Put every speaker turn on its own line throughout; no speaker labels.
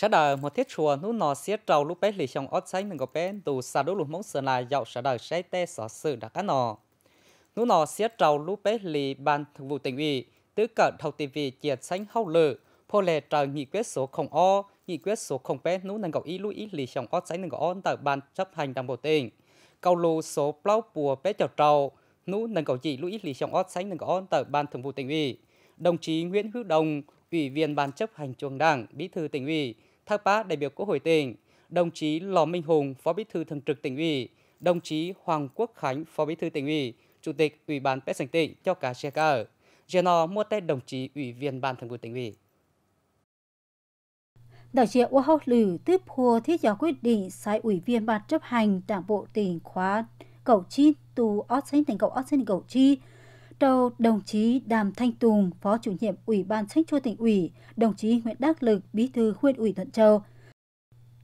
sẽ đời một thiết chùa nút nò xía trầu lúc bé lì chồng ót sánh mình có bé tù xà đốt lụt móng sườn là dạo sẽ đời sẽ tê sở sự đã cá nò nút nò xía trầu lúc bé lì ban thường vụ tỉnh ủy tứ cận thầu tv triệt sánh hậu lự phô lệ trời nghị quyết số không o nghị quyết số không bé nút nâng cầu ý lưu ý lì chồng ót sánh nâng cầu on tại ban chấp hành đảng bộ tỉnh cầu lù số plau bùa bé chầu trầu nút nâng cầu chỉ lưu ý lì chồng ót sánh nâng cầu on tại ban thường vụ tỉnh ủy đồng chí nguyễn hữu đồng ủy viên ban chấp hành trung đảng bí thư tỉnh ủy Thakpa, đại biểu Quốc hội tỉnh, đồng chí Lò Minh Hùng, Phó Bí thư Thường trực tỉnh ủy, đồng chí Hoàng Quốc Khánh, Phó Bí thư tỉnh ủy, Chủ tịch Ủy ban Pet Sành tỉnh cho cả xe ca ở. Geno mua tên đồng chí Ủy viên Ban Thường vụ tỉnh ủy.
Đại diện Quốc hội lử tiếp hùa thiết giáo quyết định sai Ủy viên Ban chấp hành Đảng bộ tỉnh khóa cầu chi tù ớt sinh thành cầu ớt sinh cầu chi đầu, đồng chí Đàm Thanh Tùng, Phó chủ nhiệm Ủy ban Sách chua tỉnh ủy, đồng chí Nguyễn Đắc Lực, Bí thư huyện ủy Thuận Châu.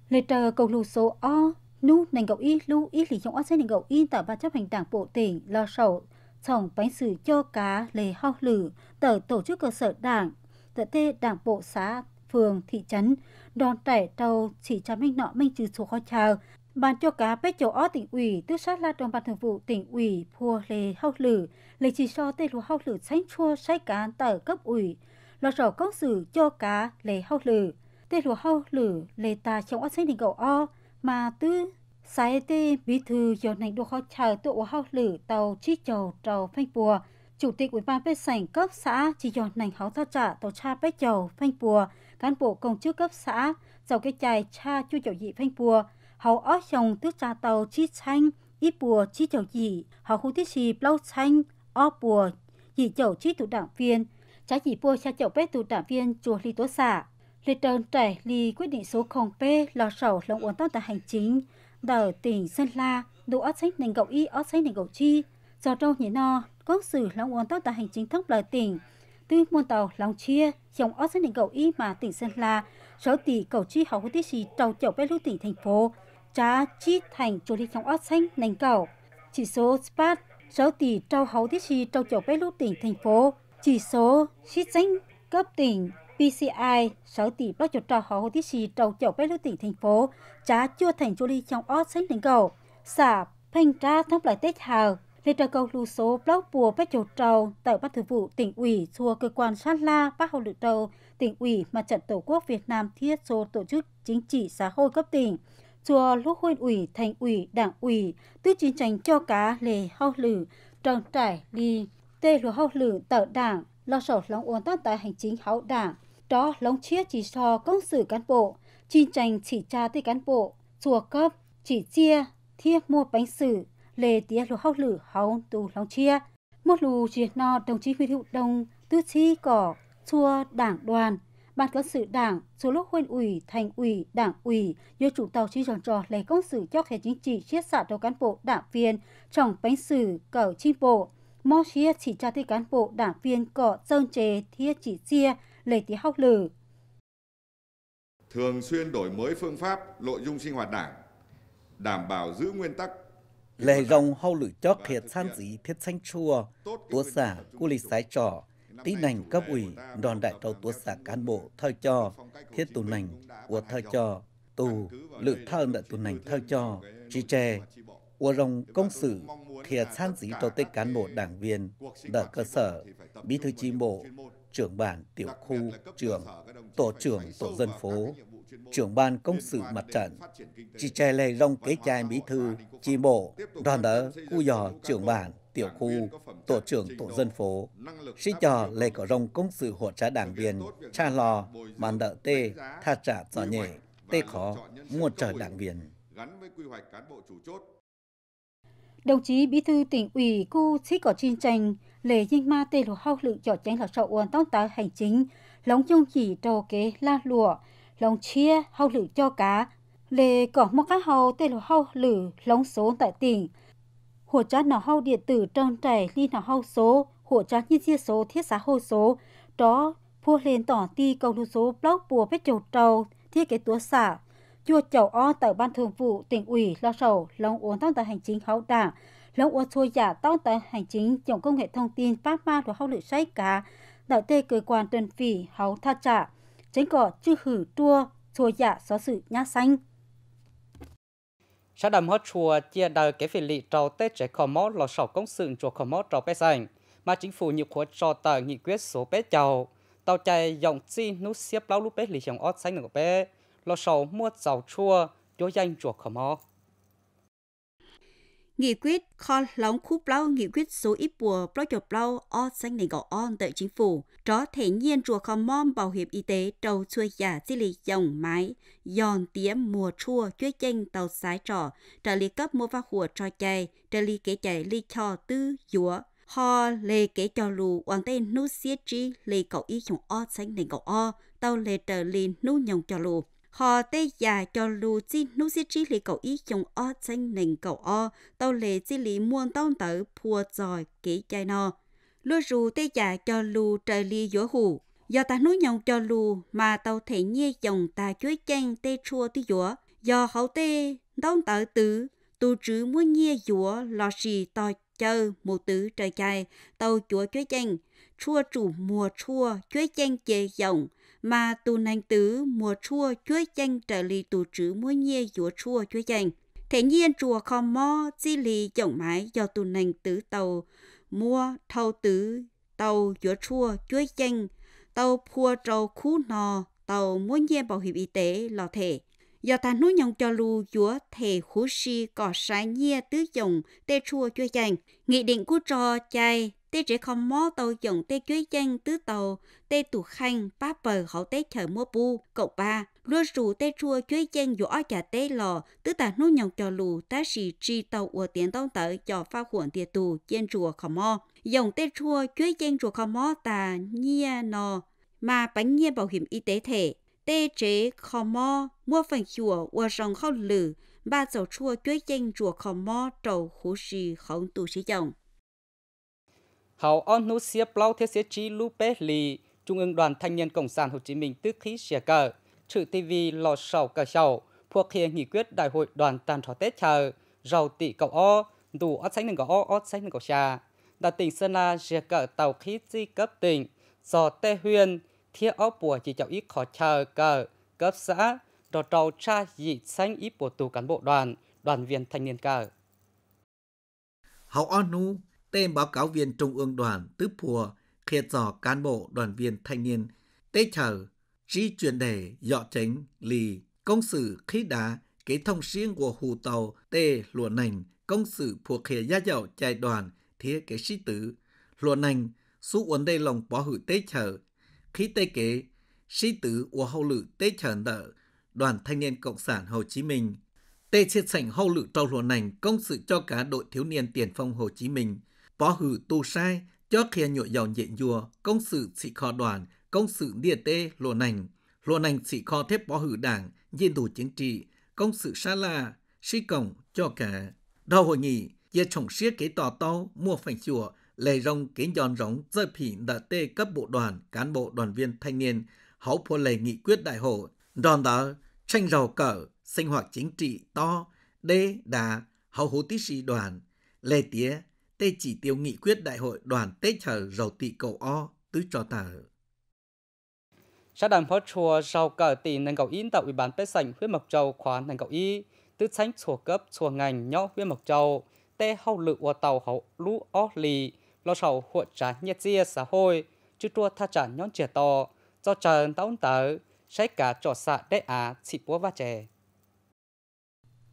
Lê tờ cầu lù số O, nu nành gậu y lưu y lý trong ác xét nành gậu y tại ban chấp hành đảng bộ tỉnh lo sầu sòng bánh sử cho cá lề hao lử tờ tổ chức cơ sở đảng tờ tê đảng bộ xã phường thị trấn đòn trẻ tàu chỉ cho minh nọ minh trừ số kho trào Bàn cho cá bế chỗ ó tỉnh ủy, tư sát la trong ban thường vụ tỉnh ủy, phùa lê hậu lử, lệ chỉ so tê lúa hậu lử sánh chua sai cá tờ cấp ủy, lọ rõ công xử cho cá lề hậu lử, tê lúa hậu lử lề ta trong ó sánh đình cầu ó mà tư sai tê bí thư cho nành đô khó chờ tụ hậu lử tàu chi chầu trầu phanh bùa, chủ tịch ủy ban bếp sảnh cấp xã chỉ cho nành háo tha trả tàu cha bếp chầu phanh bùa, cán bộ công chức cấp xã, dầu cái chài cha chu chậu dị phanh bùa, hầu ở trong tứ trà tàu chi tranh ít bùa chi chầu dị hầu khu tiết xì lâu tranh ở bùa dị chầu chi tụ đảng viên trái dị bùa xa chầu bế tụ đảng viên chùa ly tố xả lê trơn trẻ lì quyết định số không p lò sầu uốn ổn tài hành chính đờ tỉnh sơn la đủ ở sách nền gậu y ở sách nền gậu chi do trâu nhỉ no có xử uốn ổn tài hành chính thấp lời tỉnh tuy môn tàu lòng chia trong ở sách nền gậu y mà tỉnh sơn la số tỷ cầu chi hậu tiết xì trầu chầu bế lưu tỉnh thành phố trá chi thành chủ đi trong ót xanh nành cầu. Chỉ số SPAT sáu tỷ trâu hấu thiết chi trâu chậu bếp lúc tỉnh thành phố. Chỉ số xít xanh cấp tỉnh PCI sáu tỷ bao chậu trao hấu thiết chi trâu chậu bếp lúc tỉnh thành phố. Trá chưa thành chủ đi trong ót xanh nành cầu. Xả phanh tra thông lại tết hào lê trà cầu lù số block bùa bách chầu trâu tại ban thường vụ tỉnh ủy thuộc cơ quan sát la bắt hậu lự trâu tỉnh ủy mặt trận tổ quốc việt nam thiết số tổ chức chính trị xã hội cấp tỉnh chùa lúc huyện ủy, thành ủy, đảng ủy, tư chiến tranh cho cá lề hao lử, tròn trải đi tê lúa hao lử tờ đảng, lo sổ lòng uốn tát tại hành chính hậu đảng, đó lòng chia chỉ cho công sự cán bộ, chiến tranh chỉ tra tới cán bộ, chùa cấp, chỉ chia, thiết mua bánh sử, lề tía lúa hao lử hao tù lòng chia. Một lù chỉ no đồng chí Huy Hữu Đông, tư chi cỏ, chua đảng đoàn, ban cán sự đảng, số lúc huyện ủy, thành ủy, đảng ủy, do chủ tàu chi dọn trò lấy công sự cho hệ chính trị chiết xạ cho cán bộ đảng viên, trọng bánh sử, cỡ chi bộ. Mô chia chỉ tra thi cán bộ đảng viên cọ dân chế thiết chỉ chia, lấy tí học lử.
Thường xuyên đổi mới phương pháp, nội dung sinh hoạt đảng, đảm bảo giữ nguyên tắc Lê rong hâu lử chót thiệt san dĩ thiết xanh chua, tố xả, cu lịch sái trò, Tí nành cấp ủy đòn đại trâu tuốt xã cán bộ thơ cho thiết tù nành của thơ cho tù lự thơ nợ tù nành thơ cho chi tre của rồng công sự thìa san dí cho tới cán bộ đảng viên đỡ cơ sở bí thư chi bộ trưởng bản tiểu khu trưởng tổ trưởng tổ dân phố trưởng ban công sự mặt trận chi tre lê rong kế trai bí thư chi bộ đoàn đỡ cu dò trưởng bản tiểu khu, tổ trưởng tổ dân phố. Sĩ trò lệ cỏ rồng công sự hỗ trợ đảng viên, cha lò, bàn đợ tê, tha trả tỏ nhẹ, tê khó, mua trở đảng viên. Gắn với quy hoạch cán bộ chủ chốt. Đồng
chí Bí thư tỉnh ủy khu Sĩ Cỏ chiến tranh, lệ dinh ma tê lùa hao lượng cho tránh là sậu uốn tóc tá hành chính, lóng chung chỉ trò kế la lụa, lóng chia hao lượng cho cá, lệ cỏ mô cá hầu tê lùa hao lử lóng số tại tỉnh, hỗ trợ nó hậu điện tử trang trải ly nó hậu số, hỗ trợ nhân chia số thiết xã hậu số, đó phua lên tỏ ti cầu lưu số blog bùa phép chầu trầu thiết kế tủa xã. chùa chầu o tại ban thường vụ tỉnh ủy lo sầu lòng uốn tăng tờ hành chính hậu đảng, lòng uốn xôi giả tăng tờ hành chính chống công nghệ thông tin phát ma và hậu lự xoay cá, đạo tê cơ quan tuần vị hậu tha trả. Tránh cỏ chư hử tua xôi giả xóa sự nhá xanh
sau đầm hết chùa chia đời cái phi lị trò tết trẻ khò mó lò sổ công sự chùa khò mó trò bé sành mà chính phủ nhiều khối cho tờ nghị quyết số bé chầu tàu chạy dòng chi nú xếp lao lúc bé lì chồng ót xanh ngựa bé lò sổ mua giàu chua chúa danh chùa khò mó nghị quyết
khó lóng khúc lao nghị quyết số ít bùa bao chụp lao o xanh nền gạo on tại chính phủ đó thể nhiên chùa khó mom bảo hiểm y tế đầu chuôi giả di lì dòng mái giòn tía mùa chua chuối chanh tàu sái trò trả lý cấp mua pha hùa trò chày trả lý kế chạy lý cho tư dúa họ lê kế cho lù hoàng tên nút xiết chi lê cậu y chủng o xanh nền gạo o tàu lê trở lì nút nhồng cho lù họ tê già cho lù chi nú xí chi li cậu ý dùng o tranh nền cậu o tàu lệ chi li muôn tông tử phùa giỏi kỹ chai nọ lúa rù tê già cho lù trời li giữa hù do ta nú nhồng cho lù mà tàu thể nhie dòng ta chuối chanh tê chua tí dỗ do hậu tê tông tử tử tu trứ mua nhie dỗ lo xì to chơ một tử trời chai tàu chúa chuối chanh chua chủ mùa chua chuối chanh chê dòng mà tu nành tứ mùa chua chuối chanh trở lì tù trứ mua nhie dúa chua chuối chanh. Thế nhiên chùa kho mò chi lì chổng mái do tu nành tứ tàu mua thâu tứ tàu dúa chua chuối chanh tàu phua trâu khu nò tàu mua nhie bảo hiểm y tế lò thể do ta nuôi nhông cho lù chúa thể khú si có sai nhia tứ dòng tê chua chúa chanh nghị định của trò chay tê trẻ không mó tàu dòng tê chúa chanh tứ tàu tê tủ khanh ba bờ hậu tê chở mua bu cậu ba lúa rù tê chua chúa chanh dù chả tê lò tứ ta nuôi nhông cho lù ta xì chi tàu ủa tiền tông tới cho pha khuẩn tiệt tù trên chùa không mò dòng tê chua chúa chanh rùa không mò ta nhia nò mà bánh nhia bảo hiểm y tế thể tê chế khó mò mua phần chùa và rong khâu lử ba dầu chua chuối danh chùa khó mò trầu hú xì
khổng tù xí chồng. Hào on nú xếp lao thế xế trí lũ bé lì, Trung ương Đoàn Thanh niên Cộng sản Hồ Chí Minh tư khí xìa cờ, trừ TV lò sầu cờ sầu, thuộc hiện nghị quyết đại hội đoàn tàn trò Tết chờ, rầu tỷ cậu o, đủ ót sánh nâng cậu o, ót sánh nâng cậu xa. Đạt tỉnh Sơn La xìa cờ tàu khí di cấp tỉnh, do Tê Huyên, thiết áo bùa chỉ cháu ít khó chờ cờ cấp xã trò trâu cha dị xanh ít bùa tù cán bộ đoàn đoàn viên thanh niên cờ
hậu onu tên báo cáo viên trung ương đoàn tứ phùa khiệt dò cán bộ đoàn viên thanh niên tế chờ chi chuyên đề dọ tránh lì công sự khí đá kế thông riêng của hù tàu tê lụa nành công sự phùa khề gia dạo chạy đoàn thiết kế sĩ tử lụa nành su uốn đây lòng bỏ hữu tế chờ khí tê kế, sĩ tử của hậu lự tê chởn đỡ Đoàn Thanh niên Cộng sản Hồ Chí Minh. Tê chia sảnh hậu lự trâu lùa nành công sự cho cả đội thiếu niên tiền phong Hồ Chí Minh. Bó hử tu sai, cho khe nhụa dầu nhện dùa, công sự sĩ kho đoàn, công sự địa tê lùa nành. Lùa nành sĩ kho thép bó hử đảng, nhiên đủ chính trị, công sự xa la, sĩ cổng cho cả. Đầu hội nghị, dê trọng siết kế tò tàu, mua phành chùa, lời rong kính giòn rống dơ phỉn đã tê cấp bộ đoàn, cán bộ đoàn viên thanh niên, hậu phô lệ nghị quyết đại hội, đoàn đã tranh giàu cỡ, sinh hoạt chính trị to, đê, đà, hậu hữu tí sĩ đoàn, lệ tía, tê chỉ tiêu nghị quyết đại hội đoàn tê chở giàu tị cầu o, tứ cho tờ.
Sát đàn phó chùa giàu cỡ tỷ nâng cầu in tạo ủy ban bế sảnh huyết mộc châu khóa nâng cầu y, tứ tránh chùa cấp chùa ngành nhau huyết mộc châu, tê hậu lự của tàu hậu lũ o lì, lo sầu hộ trả nhiệt dìa xã hội, chứ tua tha trả nhóm trẻ to, do trần tàu tớ, sẽ cả trò xạ đế á xị bố và trẻ.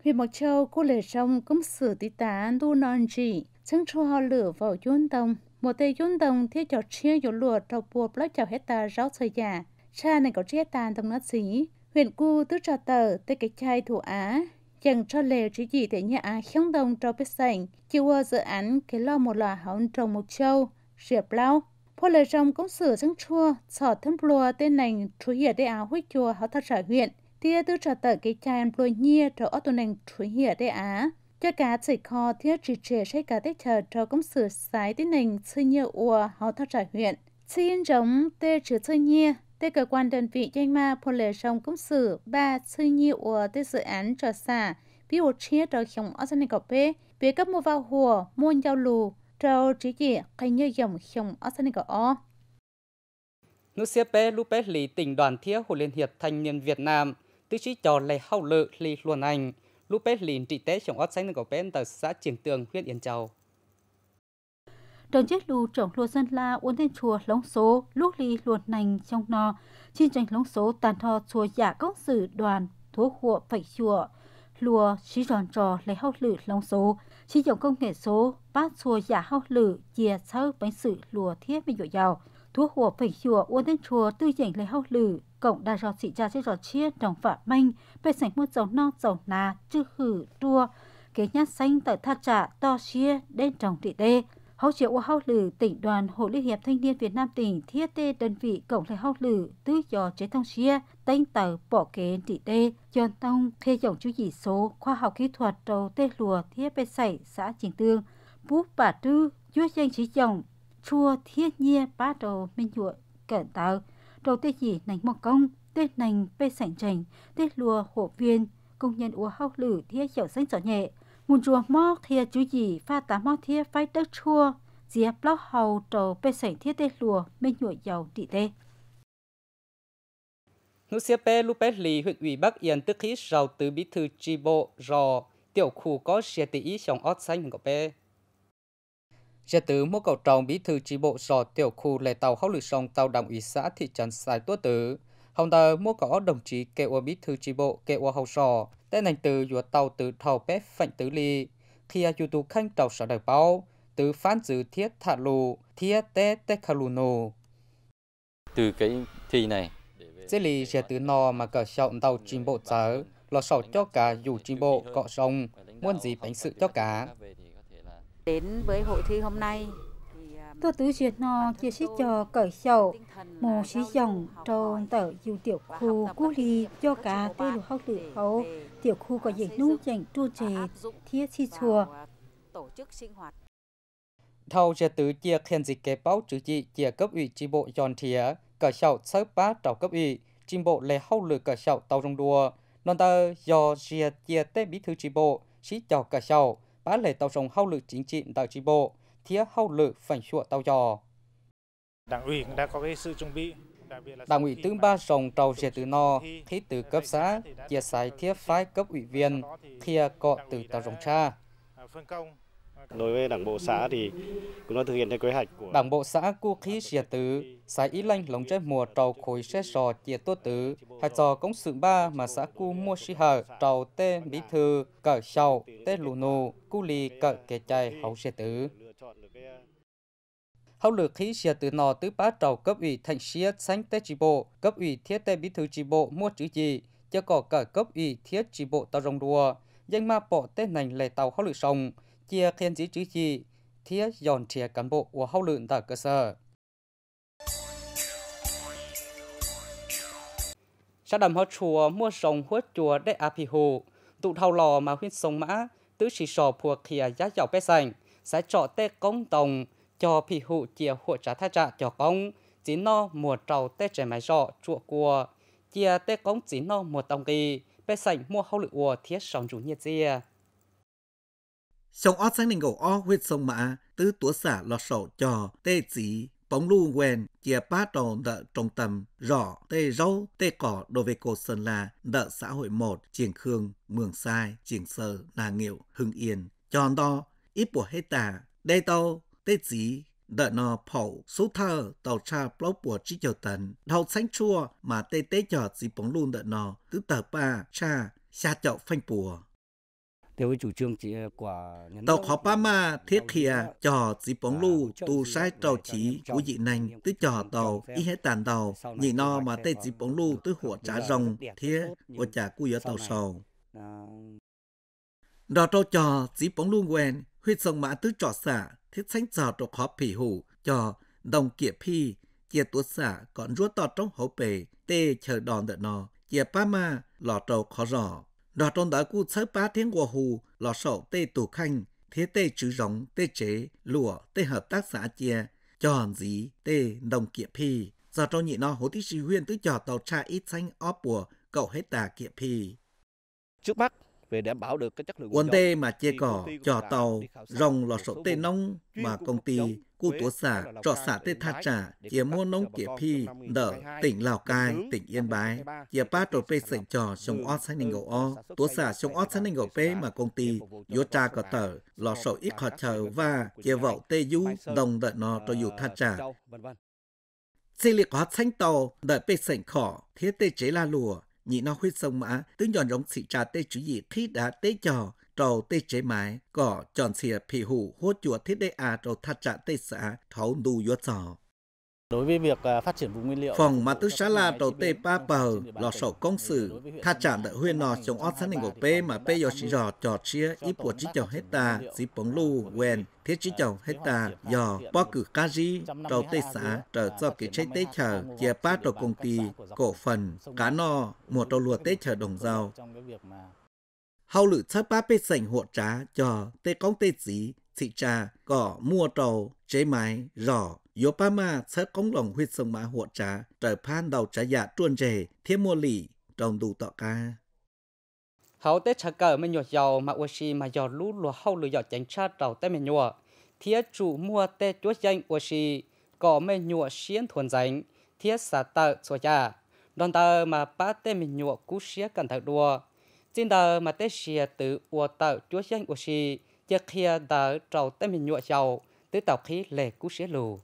Huyện Mộc Châu, cô lệ trong cũng sử tí tá đu non chỉ, chẳng cho họ lửa vào dôn tông. Một tê dôn tông thiết cho chia dụ lùa trọc bùa bó chào hết ta rau thời giả. Cha này có chia tàn tông nó xí. Huyện cu tứ trò tờ, tê cái chai thủ á, chẳng cho lệ chỉ gì để nhà ai không đồng cho biết sảnh chỉ qua dự án cái lo một lò hỏng trồng một châu riệp lao phô lời trong cũng sửa sang chua sọ thân lùa tên nành chú hiệp để áo huy chùa họ thật trả huyện tia tư trở tờ cái chai em lùa nhia cho ô tuần nành chú hiệp để á cho cá chỉ kho thiết chỉ trẻ say cả tết chờ cho cũng sửa sái tên nành sư nhia ua họ thật trả huyện xin giống tê chữ chơi nhia Tế cơ quan đơn vị danh ma phô lệ sông cũng xử ba sư nhiều ở tế dự án trở xả, ví dụ chia trở khổng ở dân này gọc bế, bế cấp mua vào hùa, môn giao lù, trâu trí dị cây như dòng khổng ở dân này gọc o.
Nú xếp bế lũ bế lý tỉnh đoàn thiết hội Liên hiệp Thanh niên Việt Nam, tư chí trò lệ hậu lự lý luận anh, lũ bế lý trị tế khổng ở dân này gọc tờ xã triển Tường, huyện Yên Châu
trường chiếc lù trổng lùa dân la uốn lên chùa lóng số lúc ly luồn nành trong no chi tranh lóng số tàn thò chùa giả dạ công sử đoàn thố hộ phẩy chùa lùa xí tròn trò lấy hao lử lóng số xí dòng công nghệ số bát chùa giả dạ hao lử chia sơ bánh sử lùa thiết với dội dào thuốc hộ phẩy chùa uốn lên chùa tư dành lấy hao lử cộng đa rò xị cha chế rò chia đồng phạm manh về sảnh mưa dầu non dầu nà chư khử tua kế nhát xanh tại tha trả to chia đến trồng thị đê Hậu triệu của hậu lử tỉnh đoàn Hội Liên hiệp Thanh niên Việt Nam tỉnh thiết tê đơn vị cộng lại hậu lử tư do chế thông chia tên tờ bỏ kế trị tê, chọn tông khê dòng chú chỉ số khoa học kỹ thuật đầu tê lùa thiết bê sảy xã trình Tương, bút bà tư, chúa danh chỉ chồng, chua thiết nhiên bá đầu minh nhuộn cẩn tạo, đầu tê chỉ nành mộc công, tê nành bê sảnh trình, tê lùa hộ viên, công nhân uống hậu lử thiết chậu xanh giỏ nhẹ, mùn chùa mò thìa chú gì pha tá mò thìa phái đất chua dìa blog hầu trầu bê sảnh thiết tê lùa mê nhụa dầu tỷ
tê Nữ xe bê lúc bê lì huyện ủy Bắc Yên tức khí rào từ bí thư tri bộ rò tiểu khu có xe tỷ ý trong ót xanh của bê. Xe tử mua cầu trồng bí thư tri bộ rò tiểu khu lệ tàu hóc lửa sông tàu đồng ủy xã thị trấn Sài Tuất Tử hôm tờ mua có đồng chí kêu ô bí thư chi bộ kêu ô hậu sò, tên anh từ dùa tàu từ thầu bếp phạnh tứ ly. Khi à dù tù khanh tàu sở đời bao, từ phán dự thiết thả lù, thiết tế tê khả lù nù. Từ cái thi này. Dễ lì sẽ từ nò mà cờ trọng tàu chim bộ tớ, lò sổ cho cả dù chim bộ cọ sông, muốn gì bánh sự cho cả. Đến với hội thi hôm nay,
tôi tứ duyệt nó chia sẻ cho cởi sầu mồ sĩ dòng trong tờ dù tiểu khu cú ly cho cả tê lục hậu tử hậu tiểu khu có dễ nung dành tru trì thiết chi chùa
tổ chức sinh hoạt
thầu sẽ tứ chia khen dịch kế báo chữ trị chia cấp ủy tri bộ giòn thía cởi sầu sớp bá trào cấp ủy tri bộ lề hậu lử cởi sầu tàu trong đua non tờ do chia chia tê bí thư tri bộ sĩ chào cởi sầu bá lề tàu trong hậu lử chính trị tàu tri bộ thía hậu lự phản sụa tàu trò
Đảng ủy đã có cái sự chuẩn
bị Đảng ủy tương ba rồng trầu rìa từ no, thế từ cấp xã, chia sẻ thiết phái cấp ủy viên, thia cọ từ tàu rồng cha. Đối với Đảng bộ xã thì cũng đã thực hiện theo kế hoạch của Đảng bộ xã Cú Khí Xìa Tứ, xã Ý Lanh lồng trái mùa trầu khối xe sò chia tốt tứ, hạt trò công sự ba mà xã Cú Mua Sĩ Hờ trầu tê bí thư cỡ sầu tê lù nù, cú lì cỡ kê chai hậu xe tứ. Hậu lược khí xìa tứ nò tứ bá trầu cấp ủy thành xìa sánh tê chỉ bộ, cấp ủy thiết tê bí thư chỉ bộ mua chữ gì, cho có cả cấp ủy thiết chỉ bộ tàu rồng đùa, danh ma bỏ tê nành lề tàu hậu lược sông, chia khen chỉ chữ gì thiết dọn trẻ cán bộ của hậu lượng tại cơ sở. Sa đầm hóa chùa mua sông hóa chùa để áp hì hồ, tụ thao lò mà huyết sông mã, tứ sĩ sò phùa khía giá dọc bé sành, sẽ trọ tê công tổng, cho phì hụ chia hộ trả thái trả cho công, chỉ no mùa trầu tê trẻ máy rọ chùa cua, chia tê công chỉ no mùa tổng kỳ, bé sành mua
hậu lượng của thiết sông chủ nhiệt chia. Sông ớt sáng đình gầu ó huyết sông mã, tứ tủa xả lọt sổ trò, tê chỉ, bóng lu quen, chia ba trò đợ trọng tâm rõ, tê râu, tê cỏ đối với cô Sơn La, đợ xã hội một, triển khương, mường sai, triển sơ, nà nghiệu, hưng yên, tròn đo, ít bùa hết tà, đê tàu tê chỉ, đợ nò phẩu số thơ tàu cha bóc bùa trí chờ tần đau sánh chua mà tê tế chờ chỉ bóng luôn đợ nò tứ tờ ba cha xa chậu phanh bùa theo cái chủ trương chỉ à, của tàu khó ba ma thiết khía à, cho chỉ bóng lu tu sai trò chỉ của dị nành tới cho tàu y hết tàn tàu nhị no mà tê chỉ bóng lu tới hủa trả rồng thiết của trả cu yếu tàu sầu đó trâu cho chỉ bóng lu quen huyết sông mã tứ trò xả thiết sánh trò trò khó phỉ hủ cho đồng kiệp phi chia tuốt xả còn rút tọt trong hậu bể tê chờ đòn đợt nò chia ba ma lò trâu khó rõ đó trong đó cụ sớ ba tiếng của hù lò sổ tê tù khanh thế tê chữ rộng tê chế lụa tê hợp tác xã chia cho hòn dí tê đồng kiệp phi do trong nhị nó hố tí sĩ huyên tứ trò tàu cha ít xanh óp bùa cậu hết tà kiệp phi trước mắt về đảm bảo được cái chất lượng quân tê mà chia cỏ trò tàu rồng lò sổ tê nông mà công ty cu tố xả trọ xả tê tha trả chia mua nông kia phi đỡ tỉnh lào cai tỉnh yên bái chia ba trò pê sảnh trò sông ót sáng ninh gầu o tố xả sông ót sáng ninh gầu pê mà công ty yô cha có tờ lò sổ ít họ chờ và chia vậu tê du đồng đợi nó cho dù tha trả Xây liệt hóa thanh tàu đợi bê sảnh khỏ thiết tê chế la lùa nhị nó huyết sông mã tướng nhọn rống xị trà tê chủ gì khi đã tê trò trầu tê chế mái cỏ tròn xìa phì hủ hốt chùa thiết đê à trầu thắt trà tê xã thấu đu yuốt sò Đối với việc à, phát triển vùng nguyên liệu, phòng mà tức xã là đầu tê ba bờ lò sổ công sử tha trả đợi huyên nò chống ót sát nền của bê mà bê yếu chỉ rò trò chia ít của chỉ chồng hết ta, dì bóng lù, quen, thiết chỉ chồng hết ta, dò, bó cử ca ri, đầu tê xã, trở do kỳ cháy tê chờ, chia ba đầu công ty, cổ phần, cá nò mùa đầu lùa tê chờ đồng giàu. Hậu lự thấp ba bê sảnh hộ trá, trò, tê công tê dí, thị trà, cỏ, mua trầu, chế mái, rỏ, Yopama sẽ công lòng huyết sông má hộ trá, trở phan đầu trả dạ truôn rề, thiên mua lì, trong đủ tọ ca.
Hậu tế trả cờ mình nhỏ dầu mà ua xì mà dầu lũ lùa hâu lùa dầu cha đầu tế mình nhỏ. Thía chủ mua tế chúa danh ua xì, có mình nhỏ xiên thuần danh, thía xả tờ xua cha. Đoàn tờ mà bá tế mình nhỏ cú xía cần thật đùa. Chính tờ mà tế xìa tử ua tờ chúa danh ua xì, chia kia tờ trầu tế mình nhỏ dầu, tới tàu khí lệ cú xía lù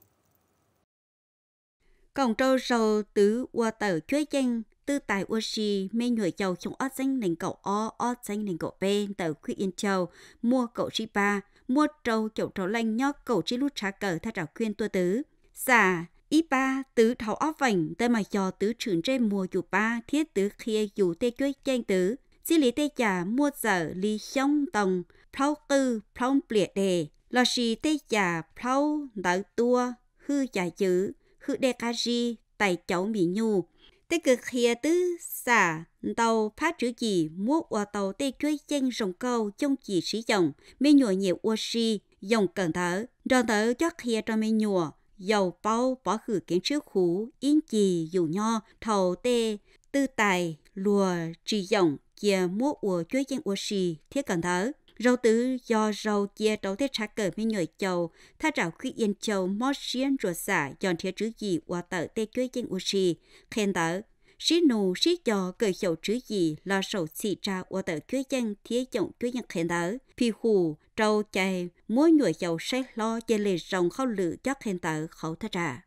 cổng trâu
râu tứ qua tờ chuối chanh tư tài ua xì mê nhồi chầu trong ót danh nền cậu o ót danh nền cậu bên tờ khuy yên châu mua cậu chi ba mua trâu chậu trâu lanh nhóc cậu chi lút trá cờ thay trào khuyên tua tứ xả ý ba tứ thảo óp vành tê mà cho tứ trưởng trên mùa dù ba thiết tứ kia dù tê chuối chanh tứ xí lý tê trà mua giờ lý xong tòng phao tư phao plịa đề lò xì tê trà phao đỡ tua hư trà chữ hữu đe ca ri tại cháu mỹ nhu tê cực khía tứ xả tàu phá chữ gì mua ua tàu tê chơi chân rồng câu trong chỉ sử dụng mê nhùa nhiều ua si dòng cần thở rồi thở cho khía cho mê nhùa dầu bao bỏ khử kiến trước khú yên chì dù nho thầu tê tư tài lùa trì dòng kia mua ua chơi chân ua si thiết cần thở rau tứ do rau chia trấu thế trá cờ mấy nhồi châu tha trảo khi yên châu mót xiên rùa xả dọn thế chữ gì qua tờ tê chuối chân u xì khen tờ xí nù xí cho cờ hiệu chữ gì là sầu xì trà qua tờ chuối chân thế chồng chuối chân khen tờ phi hù trâu chạy mỗi nhồi châu sẽ
lo chê lề rồng khâu lự cho khen tờ khẩu tha trà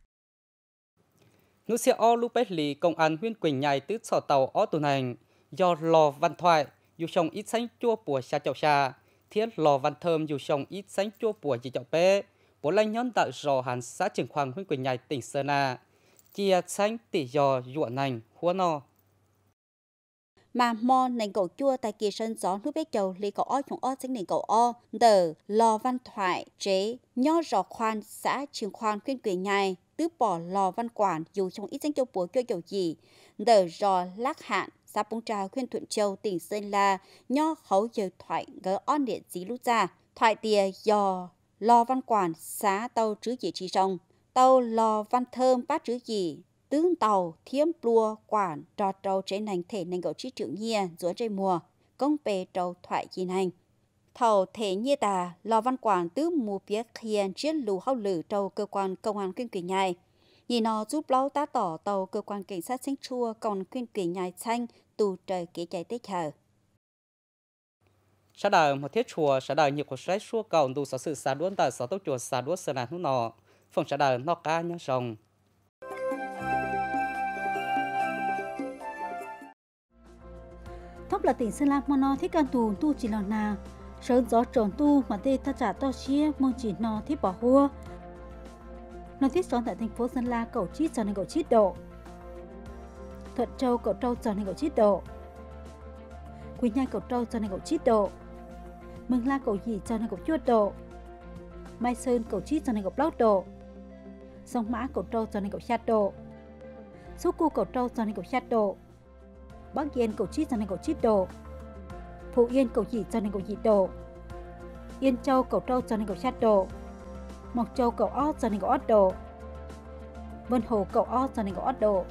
nụ xe o lúc bét lì công an huyện quỳnh nhai tứ sò tàu o tù hành do lò văn thoại dù sông ít xanh chua bùa xa chậu xa thiết lò văn thơm dù sông ít sánh chua bùa chỉ chọc bê, bố lanh nhóm tạo rò hàn xã trường khoang huyện quỳnh nhai tỉnh Sơn À, chia sánh tỷ dò ruộng nành, hua no.
Mà mò nành cầu chua tại kỳ sân gió nước bếp chầu lì cầu o chúng o sinh nền cầu o, đờ, lò văn thoại, chế, nho rò khoan, xã trường khoan huyện quỳnh nhai tứ bỏ lò văn quản dù trong ít danh châu búa kêu kiểu gì, đờ rò lắc hạn, xã Bông Trà, huyện Thuận Châu, tỉnh Sơn La, nho khấu giờ thoại gỡ on địa dí lũ ra, thoại tìa do lo văn quản xá tàu trứ dị trí sông, tàu lò văn thơm bát trứ dị, tướng tàu thiếm plua quản trò trâu trên nành thể nành gậu trí trưởng nhia giữa trời mùa, công bề trâu thoại dị hành thầu thể như tà lò văn quản tứ mù phía khiên chiến lù hậu lử trâu cơ quan công an kinh kỳ nhai nhìn nó giúp lâu tá tỏ tàu cơ quan cảnh sát sinh chua còn kinh kỳ nhai xanh tu trời kỹ chạy tới chờ.
Sa đời một thiết chùa, sa đời nhiều cuộc trái xua cầu đủ sở sự xá đuôn tại sở tốc chùa xá đuôn sở nà hữu nọ, phần sa đời nọ ca nhớ sông.
Thóc là tỉnh Sơn La Mono thiết can tù tu chỉ lò nà, sớm gió tròn tu mà tê ta trả to xia môn chỉ nọ thiết bỏ hua. Nó thiết xóm tại thành phố Sơn La cầu chít cho nên cầu chít độ, thuận châu cậu trâu tròn hay cậu chít độ quý nhai cậu trâu tròn hay cậu chít độ mừng la cậu dì tròn hay cậu chuột độ mai sơn cậu chít tròn hay cậu lót độ sông mã cậu trâu tròn hay cậu chát độ xúc cu cậu trâu tròn hay cậu chát độ bắc yên cậu chít tròn hay cậu chít độ phú yên cậu dì tròn hay cậu dị độ yên châu cậu trâu tròn hay cậu chát độ mộc châu cậu ót tròn hay cậu ót độ vân hồ cậu ót tròn hay cậu ót độ